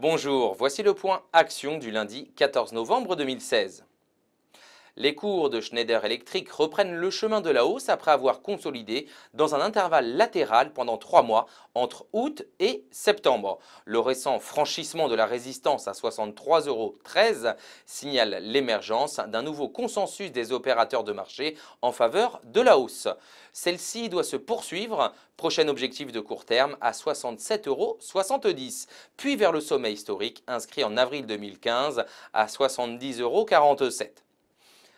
Bonjour, voici le point action du lundi 14 novembre 2016. Les cours de Schneider Electric reprennent le chemin de la hausse après avoir consolidé dans un intervalle latéral pendant trois mois entre août et septembre. Le récent franchissement de la résistance à 63,13 euros signale l'émergence d'un nouveau consensus des opérateurs de marché en faveur de la hausse. Celle-ci doit se poursuivre. Prochain objectif de court terme à 67,70 euros, puis vers le sommet historique inscrit en avril 2015 à 70,47 euros.